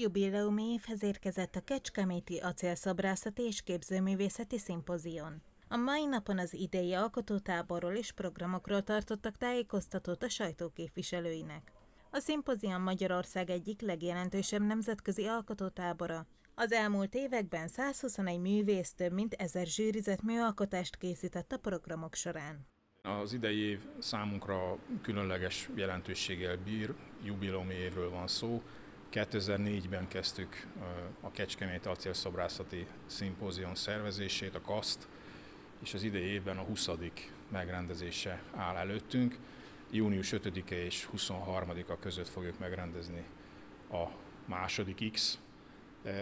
Jubileumi évhez érkezett a Kecskeméti Acélszabrászati és Képzőművészeti Szimpozion. A mai napon az idei alkotótáborról és programokról tartottak tájékoztatót a sajtóképviselőinek. A szimpozion Magyarország egyik legjelentősebb nemzetközi alkotótábora. Az elmúlt években 121 művész több mint ezer zsűrizett műalkotást készített a programok során. Az idei év számunkra különleges jelentőséggel bír, jubileumi évről van szó, 2004-ben kezdtük a Kecskemét acélszobrászati szimpózium szervezését, a KASZT, és az idei évben a 20. megrendezése áll előttünk. Június 5-e és 23-a között fogjuk megrendezni a második X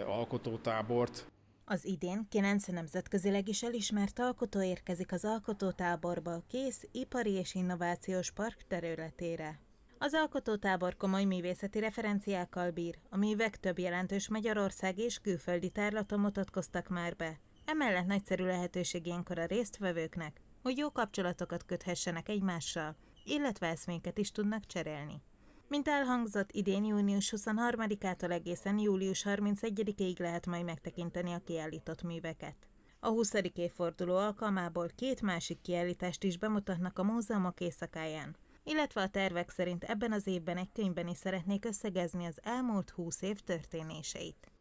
alkotótábort. Az idén 9 nemzetközileg is elismert alkotó érkezik az alkotótáborba kész ipari és innovációs park területére. Az alkotótábor komoly művészeti referenciákkal bír, a művek több jelentős Magyarország és külföldi tárlaton mutatkoztak már be. Emellett nagyszerű lehetőség ilyenkor a résztvevőknek, hogy jó kapcsolatokat köthessenek egymással, illetve eszméket is tudnak cserélni. Mint elhangzott, idén június 23-ától egészen július 31-ig lehet majd megtekinteni a kiállított műveket. A 20. évforduló alkalmából két másik kiállítást is bemutatnak a múzeumok éjszakáján illetve a tervek szerint ebben az évben egy könyvben is szeretnék összegezni az elmúlt 20 év történéseit.